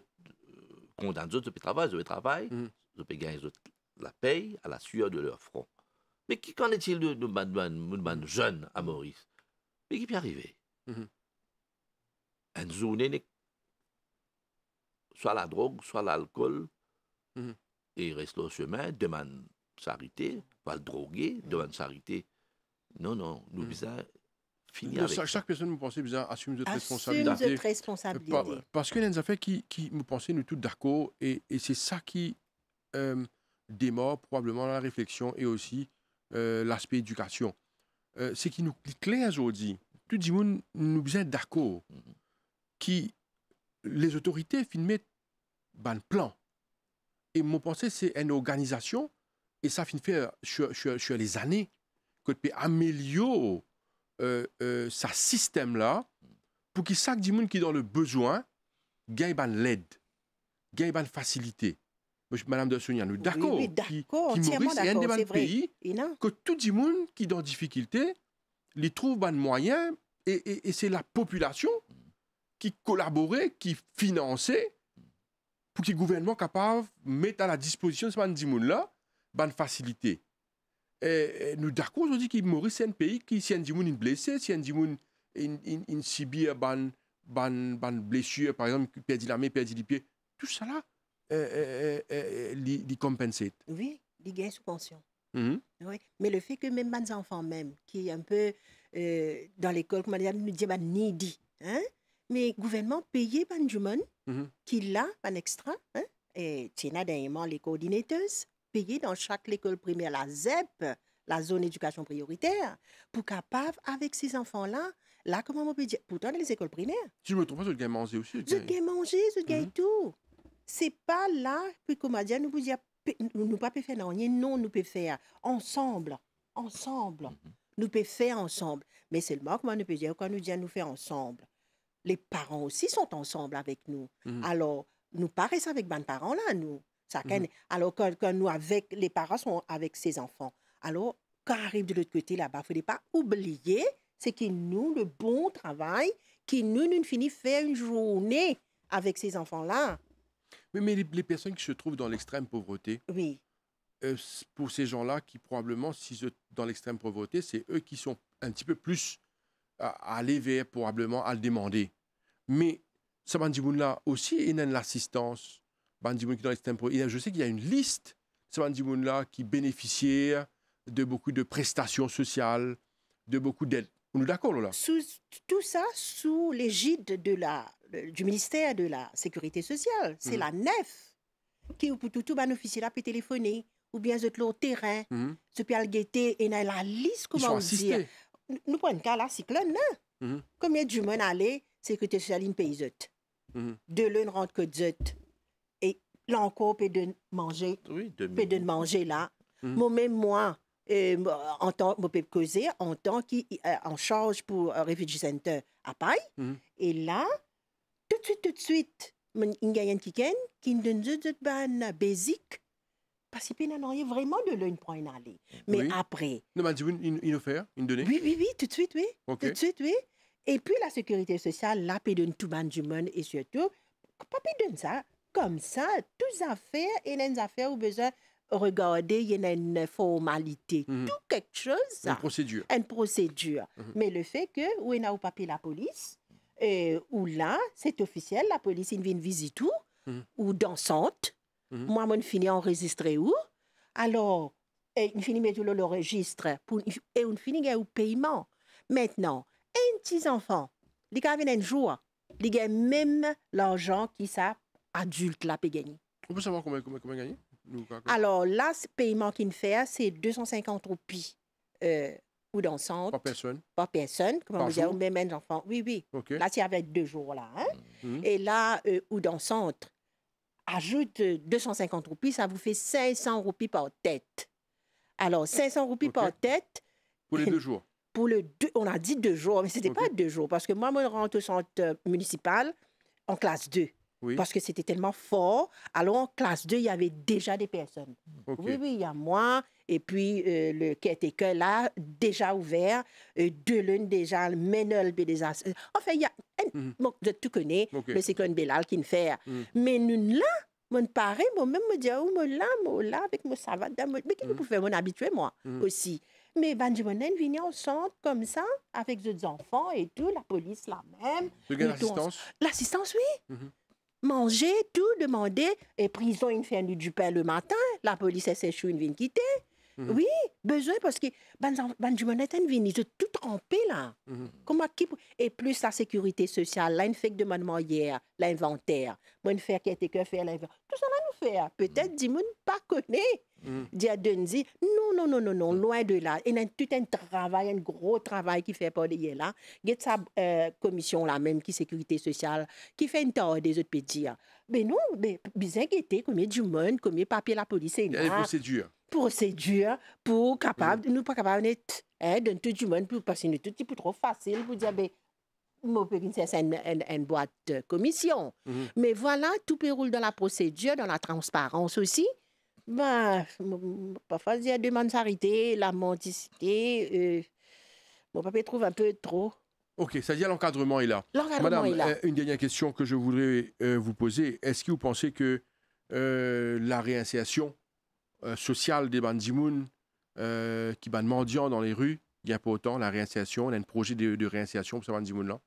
condamne d'autres, qui travaillent, je travailler, je peux gagner la paye à la sueur de leur front. Mais qu'en est-il de, nos jeunes à Maurice mais qui peut arriver. -hmm. Une zone soit la drogue, soit l'alcool, mm-hmm. et il reste au chemin, demande s'arrêter, va le droguer, mm-hmm. demande s'arrêter. Non, non, nous, mm -hmm. chaque, personne, me pensez, bizarre, assume votre responsabilité. responsabilité. Euh, parce qu'il y a des affaires qui, qui me pensez, nous tous d'accord, et, c'est ça qui euh, démarre probablement la réflexion et aussi euh, l'aspect éducation. Euh, ce qui nous clé aujourd'hui. Tout le monde nous besoin d'accord mm-hmm. qui les autorités mettre un plan. Et mon pensée, c'est une organisation, et ça finit faire sur, sur, les années, que peut améliorer euh, sa euh, système-là pour que chaque du monde qui est dans le besoin gagne l'aide, gagne la facilité. Madame de Sonia, nous d'accord. Oui, oui, qui, un des pays que tout le monde qui est dans difficulté, les trouve un moyen et, et, c'est la population qui collaborait, qui finançait pour que le gouvernement soit capable de mettre à la disposition ce monde-là une facilité. Et, nous d'accord, on dit que Maurice, c'est un pays qui, si un monde est blessé, si un monde subit une blessure, par exemple, qui la main, perd les pieds, tout ça là, euh, euh, euh, euh les Oui, les gains sous pension. -hmm. oui. Mais le fait que même mes enfants même, qui est un peu euh, dans l'école, comme on nous dit, ni dit, hein? mais gouvernement payé ban du monde, qui l'a, un extra, hein? et Tina dernièrement les coordinateuses, payées dans chaque école primaire, la ZEP, la zone éducation prioritaire, pour capable, avec ces enfants-là, là, comment on peut dire, pourtant dans les écoles primaires. tu me trompe pas, je gagne manger aussi. Je gagne manger, je gagne mm-hmm. tout c'est pas là que nous dire nous pouvons nous pas faire non nous peut faire ensemble ensemble mhm. nous pouvons faire ensemble mais seulement comment nous pouvons dire quand nous dit nous faire ensemble les parents aussi sont ensemble avec nous mhm. alors nous pas avec les parents là nous ça mhm. alors quand, nous avec les parents sont avec ses enfants alors quand arrive de l'autre côté là-bas faut pas oublier c'est que nous le bon travail qui nous nous finit faire une journée avec ces enfants là mais les, personnes qui se trouvent dans l'extrême pauvreté, oui. Euh, pour ces gens-là qui probablement, si dans l'extrême pauvreté, c'est eux qui sont un petit peu plus à, à l'éveil, probablement, à le demander. Mais ce bandimoun aussi, il a l'assistance l'assistance. dans Je sais qu'il y a une liste, ce bandimoun qui bénéficiait de beaucoup de prestations sociales, de beaucoup d'aides. On est d'accord, là Tout ça sous l'égide de la euh, du ministère de la Sécurité sociale, c'est mhm. la NEF qui pour tout tout un officier là peut téléphoner ou bien je au terrain, mm -hmm. et na la liste comment dire. Euh, nous prenons cas là cyclone là. Mm -hmm. Combien à aller sécurité sociale une pays De mhm. ne rentre que zut. Et là encore peut de manger. Oui, de peut manger là. Mhm. Moi même moi euh, en tant que causer en tant qui euh, en charge pour un refugee center à Paris. et là tout de suite, tout de suite, il y a Ngayan Kiken, Kindenzudbana, Basic, parce qu'il n'y pas vraiment de l'un pour une aller. Mais après. Il m'a dit une, une, offre, une donnée Oui, oui, oui, tout de suite, oui. Tout de suite, oui. Et puis la sécurité sociale, là, elle donne tout le monde et surtout, papa donne ça. Comme ça, toutes affaires et les affaires ont besoin regarder, il y a une formalité, mhm. tout quelque chose. Une procédure. Une procédure. Mhm. Mais le fait que, où est-ce la police euh, ou là, c'est officiel, la police vient visiter où, hmm. ou dansante. Hmm. Moi, je finis enregistré où. Alors, eh, je finis mettre le registre pour, et eh, une finit le paiement. Maintenant, un petit enfant, il a un jour, il a même l'argent qui ça adulte la peut gagner. On peut savoir combien, combien, combien Alors là, ce paiement qu'il fait, c'est 250 roupies. Euh, ou dans le centre. Pas personne. Pas personne, comment on dit, ou même un enfant. Oui, oui. Là, Là, c'est avec deux jours, là. Hein. Mm-hmm. Et là, euh, ou dans le centre, ajoute 250 euh, roupies, ça vous fait 500 roupies par tête. Alors, 500 roupies par tête. Pour les [laughs] deux jours. Pour le deux, on a dit deux jours, mais ce n'était pas deux jours, parce que moi, je rentre au centre euh, municipal en classe 2. Parce que c'était tellement fort. Alors, en classe 2, il y avait déjà des personnes. Oui, oui, il y a moi. Et puis, euh, le caretaker, là, déjà ouvert. Euh, deux lunes déjà, Menel, Bédésas. Euh, enfin, il y a... Mm Je tout connais, mais c'est qu'un Belal qui ne fait. Mhm. Mais nous, là, mon pareil, moi-même, me disais, oh, moi, là, moi, là, avec mon savate, mais qui mm -hmm. pouvait m'en habituer, moi, mhm. aussi. Mais Banji Monen venait au centre comme ça, avec d'autres enfants et tout, la police la même. L'assistance L'assistance, oui. Mhm manger, tout demander, et prison, une fin du pain le matin, la police, elle s'échoue, une vient quitter. Mm-hmm. Oui, besoin parce que ben, ils je tout trempé là. Mm-hmm. Comment qui et plus la sécurité sociale, là une fait de maman hier, l'inventaire, moi une fait qui était que faire l'inventaire. Tout ça là nous faire. Mm-hmm. Peut-être dit ne pas connaît. Dia Dunzi, non non non non non, loin de là. Il y a tout un travail, un gros travail qui fait pas de là. Il y a sa euh, commission là même qui sécurité sociale qui fait une tort des autres pays. Mais non, mais bien inquiété, combien du monde, combien papier la police est là. Il y a des procédures procédure pour capable, nous pas capable net, hein, dans tout du monde, pour, parce que tout petit peu trop facile pour dire, ben, c'est une, une, une, boîte de commission. Mhm. Mais voilà, tout péroule dans la procédure, dans la transparence aussi. Bah, parfois, il y a des s'arrêter, la mendicité. Euh, mon papa trouve un peu trop. Ok, ça dit l'encadrement est là. Madame, euh, une dernière question que je voudrais euh, vous poser. Est-ce que vous pensez que la réinsertion euh, sociale des Bandimoun euh, qui va mendiant dans les rues, il n'y a pas autant la réinsertion, il y a un projet de, réinsertion pour ces Bandimoun-là?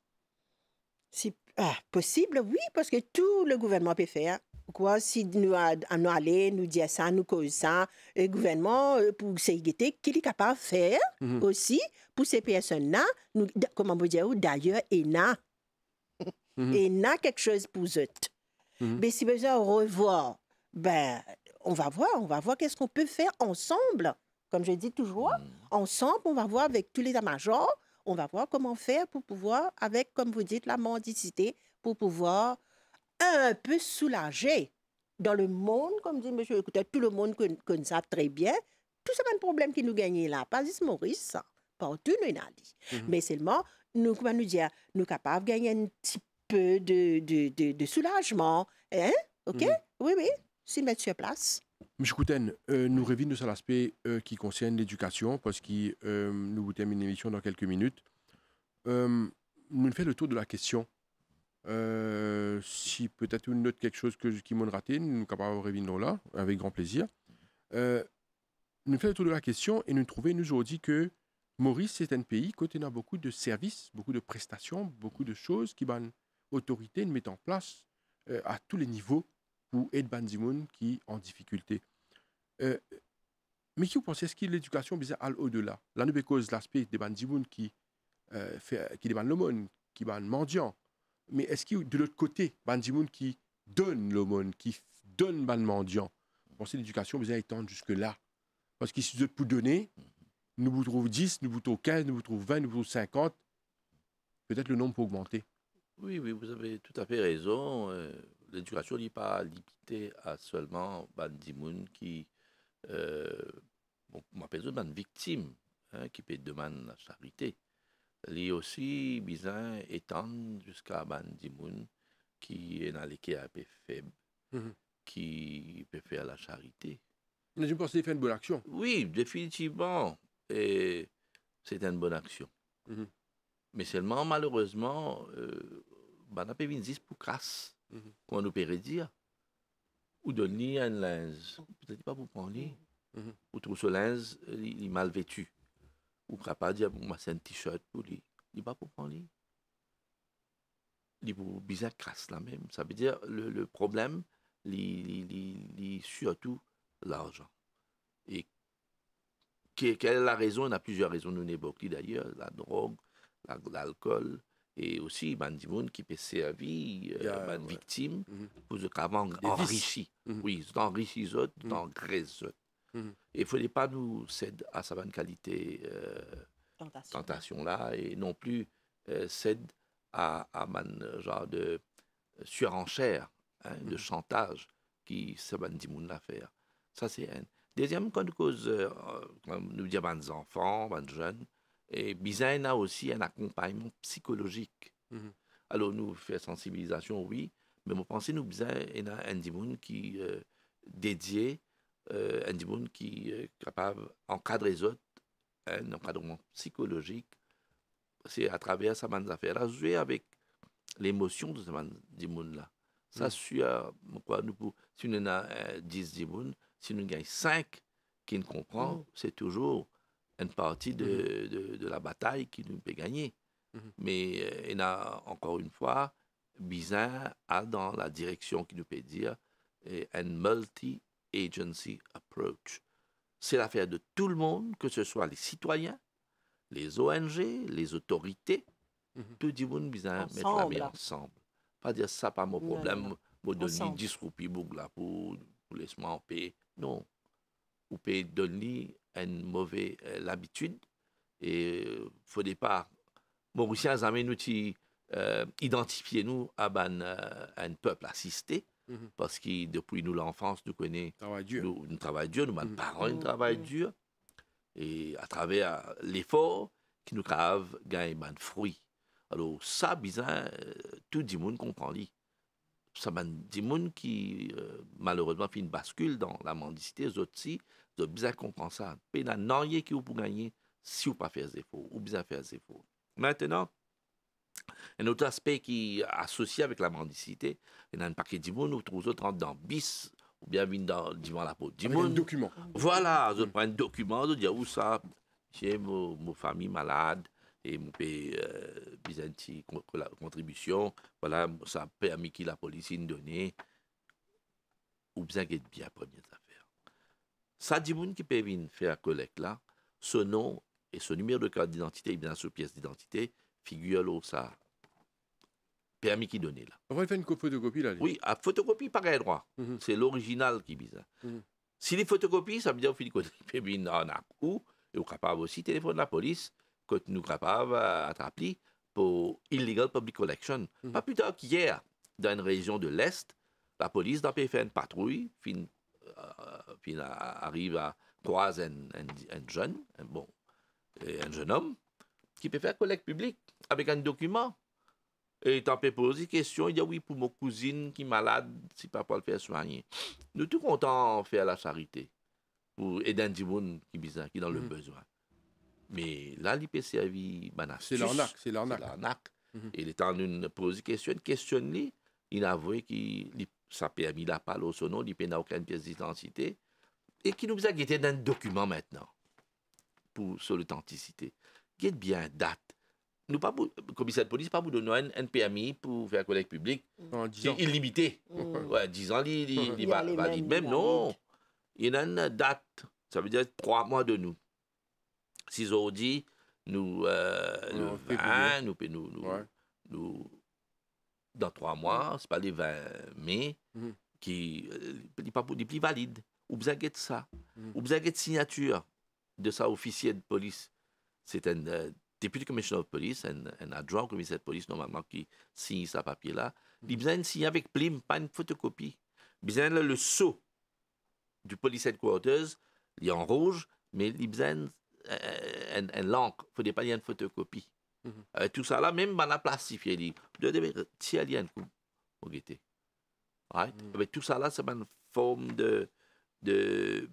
C'est ah, possible, oui, parce que tout le gouvernement peut faire. Quoi, si nous allons aller, nous dire ça, nous cause ça, le gouvernement, euh, pour sécurité, qu'il est capable de faire mhm. aussi pour ces personnes-là, comment vous dire, d'ailleurs, et n'a. Mhm. Et quelque chose pour eux. Mhm. Mais si besoin revoir, ben, on va voir, on va voir qu'est-ce qu'on peut faire ensemble. Comme je dis toujours, hmm. ensemble, on va voir avec tous les états on va voir comment faire pour pouvoir, avec, comme vous dites, la mendicité, pour pouvoir un peu soulager dans le monde, comme dit monsieur, écoutez, tout le monde que, ça très bien, tout ce même problème qui nous gagne là, pas juste Maurice, hein, partout nous dit. Hmm. Mais seulement, nous, comment nous dire, nous capables de gagner un petit peu de, de, soulagement, hein, ok? Hmm. Oui, oui s'y mettre sur place. M. Kouten, euh, nous revenons sur l'aspect euh, qui concerne l'éducation, parce que euh, nous nous terminons l'émission dans quelques minutes. nous faisons le tour de la question. si peut-être une autre quelque chose que, qui m'a raté, nous sommes revenir là, avec grand plaisir. nous faisons le tour de la question et nous trouvons, nous aujourd'hui, que Maurice, c'est un pays qui a beaucoup de services, beaucoup de prestations, beaucoup de choses qui, l'autorité, autorité, met en place à tous les niveaux pour aide Banzimoun qui en difficulté. Euh, mais qui vous pensez, est-ce que l'éducation bizarre à au-delà Là, nous, cause l'aspect des Banzimoun qui, euh, fait, qui demande l'aumône, qui demande mendiant. Mais est-ce que de l'autre côté, Banzimoun qui donne l'aumône, qui donne ban mendiant Vous pensez l'éducation bizarre étendre jusque-là Parce que si pour donner, nous vous trouvons 10, nous vous trouvons 15, nous vous trouvons 20, nous vous trouvons 50. Peut-être le nombre peut augmenter. Oui, oui, vous avez tout à fait raison. Euh, l'éducation n'est pas limitée à seulement Bandimoun Moon qui, euh, bon, victime, hein, qui peut demander la charité. Il aussi besoin étend jusqu'à Bandimoun Moon qui est dans l'équipe un peu faible, mhm. qui peut faire la charité. Mais je pense que c'est une bonne action. Oui, définitivement. Et c'est une bonne action. Mhm. Mais seulement, malheureusement, euh, ben, on a pas pour crasse qu'on nous peut dire, ou donner un linge. Peut-être pas pour prendre, mhm. ou trouver ce linge, il est mal vêtu. Ou pas dire, moi, c'est un t-shirt pour lui. Il pas pour prendre. Il pour bizarre crasse là même. Ça veut dire, le, le problème, il est surtout l'argent. Et quelle est la raison Il y a plusieurs raisons nous pas d'ailleurs, la drogue, l'alcool, et aussi bandimoun Moon qui peut servir yeah, victime mm pour qu'avant enrichi. Mhm. Oui, enrichi zot, mm -hmm. graisse mhm. Et il fallait pas nous céder à sa bonne qualité euh, tentation. là et non plus euh, céder à, à man genre de surenchère, hein, de mhm. chantage qui ce Moon l'a faire. Ça c'est un. Deuxième, quand cause, euh, nous disons, des enfants, des jeunes, et Bizen a aussi un accompagnement psychologique. Mhm. Alors, nous faisons sensibilisation, oui, mais je pense que nous avons un dimoun qui est euh, dédié, euh, un dimoun qui est euh, capable d'encadrer les autres, un encadrement psychologique. C'est à travers sa manne d'affaires, jouer avec l'émotion de ce dimoun-là. Ça, mhm. suit quoi, nous, si nous avons 10 d'imoun, si nous avons 5 qui ne comprennent, mhm. c'est toujours une partie mhm. de, de, la bataille qui nous peut gagner. Mhm. Mais il euh, a, encore une fois, bizarre a dans la direction qui nous peut dire et, euh, un multi-agency approach. C'est l'affaire de tout le monde, que ce soit les citoyens, les ONG, les autorités, tout mhm. le monde mettre la ensemble. Pas dire ça, pas mon problème, vous donner 10 roupies pour, pour laisse-moi en paix. Non. Ou pouvez donner une mauvaise euh, habitude. Et euh, faut départ, Mauriciens, à nous euh, identifier nous à euh, un, peuple assisté. Mhm. Parce que depuis nous l'enfance, nous connaissons. Travail dur. Nous, nous dur, nous, mhm. parents, mhm. dur. Et à travers l'effort, qui nous grave gagne un fruits. Alors, ça, bizarre, tout le monde comprend. Ça, a des gens qui, malheureusement, fait une bascule dans la mendicité, aussi, de bien comprendre ça. il n'y a rien qui vous pouvez gagner si vous ne pas faire efforts, ou bien faire efforts. Maintenant, un autre aspect qui est associé avec la mendicité, il y a un paquet de monde, nous autres dans bis, ou bien dans, devant la peau. Un document. Voilà, mm. je prends un document, je dis où ça, j'ai mon, famille malade, et mon pays euh, contribution, voilà, ça permet permis la police donner donné, ou bien pour bien première ça, dit moun qui peut faire collecte là, ce nom et ce numéro de carte d'identité, bien ce pièce d'identité, figure là, ça. Permis qui donne, là. On va faire une photocopie là. Oui, à photocopie pareil droit. Mhm. C'est l'original qui vise. Hein. Mhm. Si les photocopies, ça veut dire qu'il peut en en ou et on capable aussi téléphoner la police quand nous capable attraper euh, pour illegal public collection. Mhm. Pas plus tard qu'hier, dans une région de l'Est, la police d'un fait une patrouille, fin euh, puis arrive à croiser un, jeune, un, bon, euh, un jeune homme, qui peut faire collecte publique avec un document. Et il t'en peut poser question, il dit oui, pour ma cousine qui est malade, si papa le fait soigner. Nous tout contents faire la charité pour aider un monde qui est qui dans le mhm. besoin. Mais là, il peut servir C'est l'arnaque, c'est l'arnaque. C'est l'arnaque. Mhm. Et il est en train de poser question, questionne-lui, il a avoué qu'il ça permis la palo au sono, il a aucune pièce d'identité, et qui nous a guetté d'un document maintenant, pour, sur l'authenticité. Guette bien date. Nous pas date. le commissaire de police, pas vous donner un, un permis pour faire collecte publique. Mm. C'est illimité. Mm. Ouais, 10 ans, il, va, dire même, non. Il y a une date, ça veut dire trois mois de nous. Si ont dit, nous, euh, nous, nous, nous dans trois mm. mois, ce n'est pas le 20 mai, mm. qui, n'est euh, pas plus valide. Ou besoin de ça. Mm Ou besoin de signature de ça officier de police. C'est un euh, député commissioner de police, un, un adjoint commissaire de police normalement qui signe ce papier-là. Il besoin de signé avec plime, pas une photocopie. Besoin le sceau du police headquarters, il est en rouge, mais il besoin en euh, un, un, Il ne faut pas y une photocopie. Mm-hmm. Euh, tout ça là, même dans la plastifié, dit, de devenir tialien, au guetté. tout ça là, c'est une forme de, de,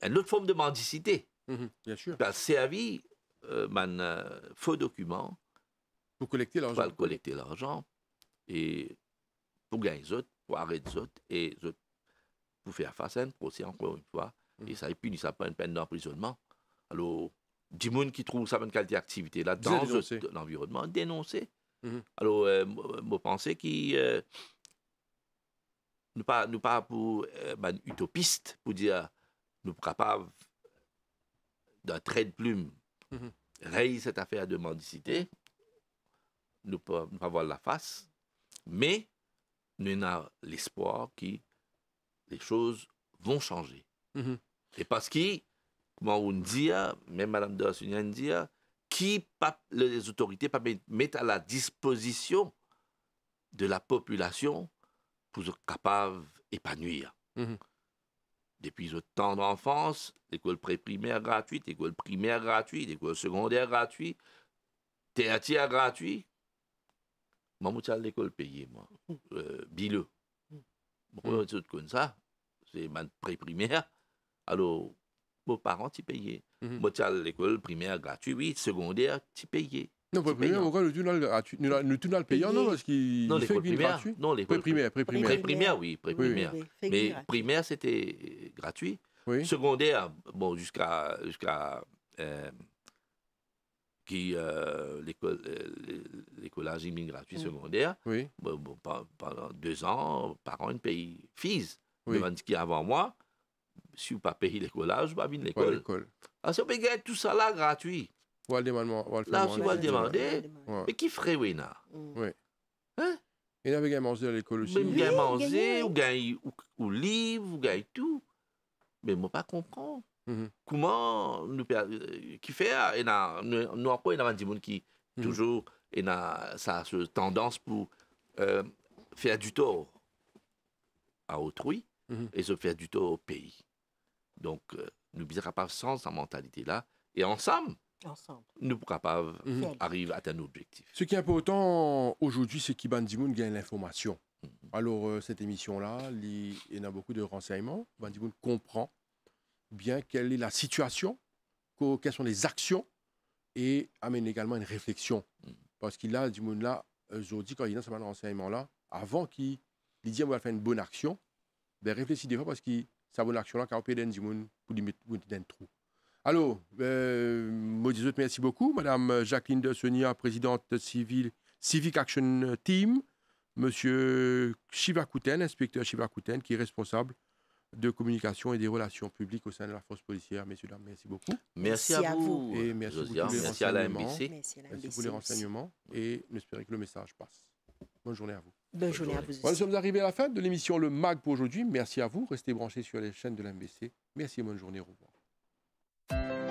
une autre forme de mendicité. Mm-hmm. Bien sûr. Ça servi, euh, ben, euh, faux document. Pour collecter l'argent. Pour collecter l'argent. Et pour gagner les autres, pour arrêter les autres, et pour faire face à un procès encore une fois. Mm-hmm. Et ça, et puis, ça pas une peine d'emprisonnement. Alors, du monde qui trouve sa bonne qualité d'activité là dans l'environnement, dénoncer. Mm-hmm. Alors, euh, moi, euh, qui euh, nous pas nous pas pour euh, ben, utopiste pour dire nous capables d'un trait de plume mm cette affaire de mendicité, nous ne pouvons pas voir la face, mais nous avons l'espoir que les choses vont changer. Mm-hmm. Et parce qu'il on dit, même Mme Rassignan dit, qui les autorités pas mettent à la disposition de la population pour être capable d'épanouir. Mhm. Depuis le temps d'enfance, l'école préprimaire gratuite, l'école primaire gratuite, l'école secondaire gratuite, tertiaire gratuit. Moi, je suis l'école payée, moi. Euh, bileux. Mhm. comme ça, c'est ma pré-primaire. Alors, vos parents t'y payaient. Mhm. l'école primaire gratuite, oui, secondaire, t'y payais. Non, pas primaire, le tunnel gratuit. Le tunnel payant, non, parce qu'il gratuit. Non, primaire. Pré-primaire, pré-primaire. oui, Mais primaire, c'était euh, gratuit. Secondaire, bon, jusqu'à... jusqu'à euh, qui euh, l'école euh, gratuit secondaire oui. pendant deux ans par an une Fils, avant moi si vous pas payez l'école, je pas venir l'école. Parce que vous tout ça là gratuit. Vous allez demander. Là, vous allez demander, mais qui ferait mm. hein? vous Oui. Hein? Il avait gagné manger à l'école aussi. Mais il manger, ou gagne ou livre, ou gagne tout. Mais moi pas mm-hmm. Comment nous euh, qui fait ah, et nous encore il y a qui mm-hmm. toujours et ça a cette tendance pour euh, faire du tort à autrui. Mhm. et se faire du tort au pays. Donc, euh, nous ne pas sans cette mentalité-là. Et ensemble, nous ne pourrons pas mhm. arriver à atteindre objectif. Ce qui est important aujourd'hui, c'est qu'Iban Dimoun gagne l'information. Mhm. Alors, euh, cette émission-là, il y a beaucoup de renseignements. Iban Dimoun comprend bien quelle est la situation, quelles sont les actions et amène également une réflexion. Parce qu'il a, Dimoun, là, aujourd'hui, euh, quand il a ce renseignement-là, avant qu'il dise qu'il va faire une bonne action, ben réfléchis des fois parce que ça vaut l'action là, car on peut pour dans d'un trou. Alors, ben, euh, merci beaucoup, Madame Jacqueline de Sonia, présidente civile Civic Action Team, Monsieur Shiva inspecteur Shiva qui est responsable de communication et des relations publiques au sein de la force policière. Messieurs, dames, merci beaucoup. Merci, à, vous. Et merci, À la merci Merci pour les renseignements et espérons que le message passe. Bonne journée à vous. Ben, bonne journée à vous. nous sommes arrivés à la fin de l'émission Le Mag pour aujourd'hui. Merci à vous. Restez branchés sur les chaînes de l'MBC. Merci et bonne journée. Au revoir.